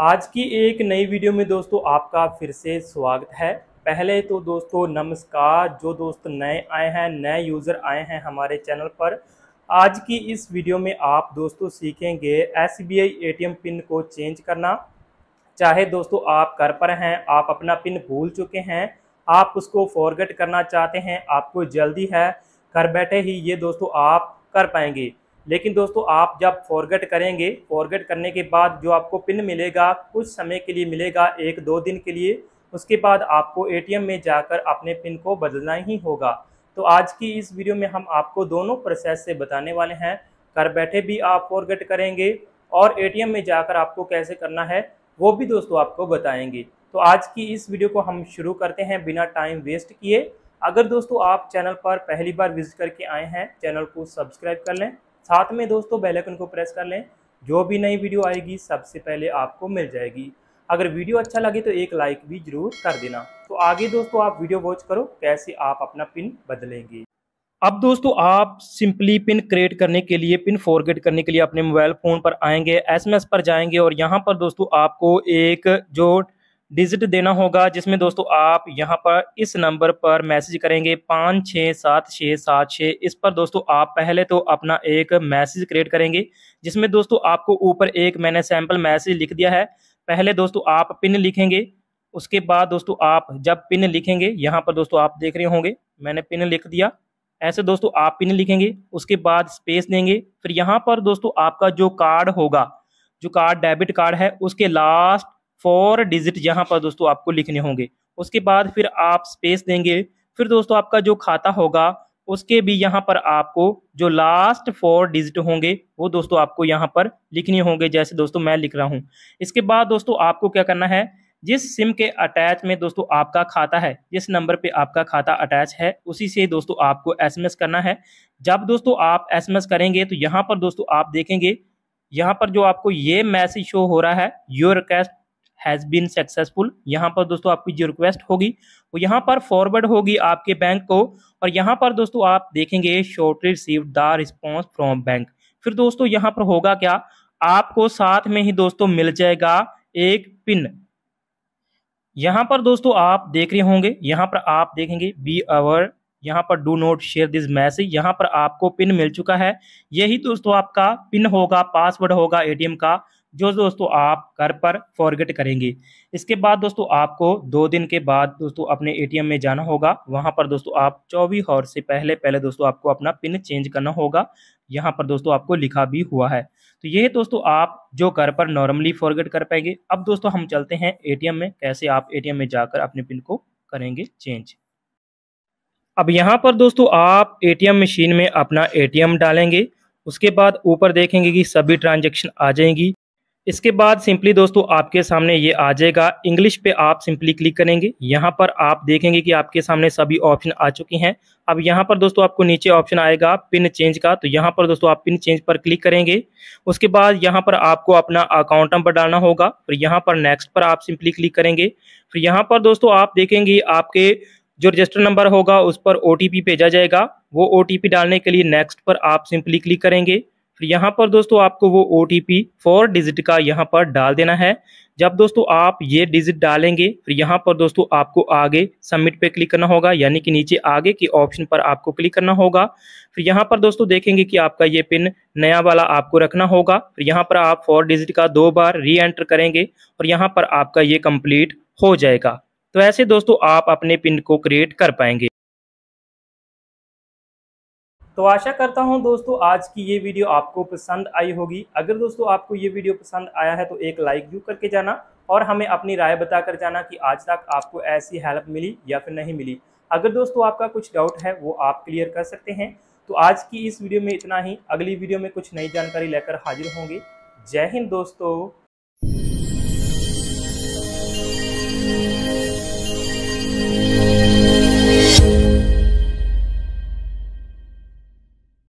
आज की एक नई वीडियो में दोस्तों आपका फिर से स्वागत है पहले तो दोस्तों नमस्कार जो दोस्त नए आए हैं नए यूज़र आए हैं हमारे चैनल पर आज की इस वीडियो में आप दोस्तों सीखेंगे S B I A T M pin को चेंज करना चाहे दोस्तों आप घर पर हैं आप अपना पिन भूल चुके हैं आप उसको फॉरगेट करना चाहते हैं आपको जल्दी है घर बैठे ही ये दोस्तों आप कर पाएंगे लेकिन दोस्तों आप जब फॉरगेट करेंगे फॉरगेट करने के बाद जो आपको पिन मिलेगा कुछ समय के लिए मिलेगा एक दो दिन के लिए उसके बाद आपको एटीएम में जाकर अपने पिन को बदलना ही होगा तो आज की इस वीडियो में हम आपको दोनों प्रोसेस से बताने वाले हैं घर बैठे भी आप फॉरगेट करेंगे और ए में जाकर आपको कैसे करना है वो भी दोस्तों आपको बताएंगे तो आज की इस वीडियो को हम शुरू करते हैं बिना टाइम वेस्ट किए अगर दोस्तों आप चैनल पर पहली बार विजिट करके आए हैं चैनल को सब्सक्राइब कर लें साथ में दोस्तों बेल आइकन को प्रेस कर लें जो भी नई वीडियो आएगी सबसे पहले आपको मिल जाएगी अगर वीडियो अच्छा लगे तो एक लाइक भी जरूर कर देना तो आगे दोस्तों आप वीडियो वॉच करो कैसे आप अपना पिन बदलेंगे अब दोस्तों आप सिंपली पिन क्रिएट करने के लिए पिन फॉरगेट करने के लिए अपने मोबाइल फ़ोन पर आएंगे एसएमएस पर जाएंगे और यहाँ पर दोस्तों आपको एक जो डिजिट देना होगा जिसमें दोस्तों आप यहाँ पर इस नंबर पर मैसेज करेंगे पाँच छः सात छः सात छः इस पर दोस्तों आप पहले तो अपना एक मैसेज क्रिएट करेंगे जिसमें दोस्तों आपको ऊपर एक मैंने सैम्पल मैसेज लिख दिया है पहले दोस्तों आप पिन लिखेंगे उसके बाद दोस्तों आप जब पिन लिखेंगे यहाँ पर दोस्तों आप देख रहे होंगे मैंने पिन लिख दिया ऐसे दोस्तों आप पिन लिखेंगे उसके बाद स्पेस देंगे फिर यहाँ पर दोस्तों आपका जो कार्ड होगा जो कार्ड डेबिट कार्ड है उसके लास्ट फोर डिजिट यहाँ पर दोस्तों आपको लिखने होंगे उसके बाद फिर आप स्पेस देंगे फिर दोस्तों आपका जो खाता होगा उसके भी यहाँ पर आपको जो लास्ट फोर डिजिट होंगे वो दोस्तों आपको यहाँ पर लिखने होंगे जैसे दोस्तों मैं लिख रहा हूँ इसके बाद दोस्तों आपको क्या करना है जिस सिम के अटैच में दोस्तों आपका खाता है जिस नंबर पे आपका खाता अटैच है उसी से दोस्तों आपको एसएमएस करना है जब दोस्तों आप एसएमएस करेंगे तो यहाँ पर दोस्तों आप देखेंगे यहाँ पर जो आपको ये मैसेज शो हो रहा है your request has been successful यहाँ पर दोस्तों आपकी जो रिक्वेस्ट होगी वो यहाँ पर फॉरवर्ड होगी आपके बैंक को और यहाँ पर दोस्तों आप देखेंगे short receive the response from bank फिर दोस्तों यहाँ पर होगा क्या आपको साथ में ही दोस्तों मिल जाएगा एक पिन यहाँ पर दोस्तों आप देख रहे होंगे यहाँ पर आप देखेंगे बी आवर यहाँ पर do not share this message यहाँ पर आपको पिन मिल चुका है यही दोस्तों आपका पिन होगा पासवर्ड होगा एटीएम का जो दोस्तों आप घर पर फॉरगेट करेंगे इसके बाद दोस्तों आपको दो दिन के बाद दोस्तों अपने एटीएम में जाना होगा वहां पर दोस्तों आप चौबीस हॉर से पहले पहले दोस्तों आपको अपना पिन चेंज करना होगा यहाँ पर दोस्तों आपको लिखा भी हुआ है तो ये दोस्तों आप जो घर पर नॉर्मली फॉरगेट कर पाएंगे अब दोस्तों हम चलते हैं ए में कैसे आप ए में जाकर अपने पिन को करेंगे चेंज अब यहाँ पर दोस्तों आप ए मशीन में अपना ए डालेंगे उसके बाद ऊपर देखेंगे कि सभी ट्रांजेक्शन आ जाएंगी इसके बाद सिंपली दोस्तों आपके सामने ये आ जाएगा इंग्लिश पे आप सिंपली क्लिक करेंगे यहाँ पर आप देखेंगे कि आपके सामने सभी ऑप्शन आ चुकी हैं अब यहाँ पर दोस्तों आपको नीचे ऑप्शन आएगा पिन चेंज का तो यहाँ पर दोस्तों आप पिन चेंज पर क्लिक करेंगे उसके बाद यहाँ पर आपको अपना अकाउंट नंबर डालना होगा फिर यहाँ पर नेक्स्ट पर आप सिंपली क्लिक करेंगे फिर यहाँ पर दोस्तों आप देखेंगे आपके जो रजिस्टर नंबर होगा उस पर ओ भेजा जाएगा वो ओ डालने के लिए नेक्स्ट पर आप सिंपली क्लिक करेंगे तो यहाँ पर दोस्तों आपको वो O T P four digit का यहाँ पर डाल देना है जब दोस्तों आप ये डिजिट डालेंगे फिर यहाँ पर दोस्तों आपको आगे सबमिट पे क्लिक करना होगा यानी कि नीचे आगे के ऑप्शन पर आपको क्लिक करना होगा फिर यहाँ पर दोस्तों देखेंगे कि आपका ये पिन नया वाला आपको रखना होगा फिर यहाँ पर आप फोर डिजिट का दो बार री एंटर करेंगे और यहाँ पर आपका ये कंप्लीट हो जाएगा तो ऐसे दोस्तों आप अपने पिन को क्रिएट कर पाएंगे तो आशा करता हूं दोस्तों आज की ये वीडियो आपको पसंद आई होगी अगर दोस्तों आपको ये वीडियो पसंद आया है तो एक लाइक जरूर करके जाना और हमें अपनी राय बताकर जाना कि आज तक आपको ऐसी हेल्प मिली या फिर नहीं मिली अगर दोस्तों आपका कुछ डाउट है वो आप क्लियर कर सकते हैं तो आज की इस वीडियो में इतना ही अगली वीडियो में कुछ नई जानकारी लेकर हाजिर होंगे जय हिंद दोस्तों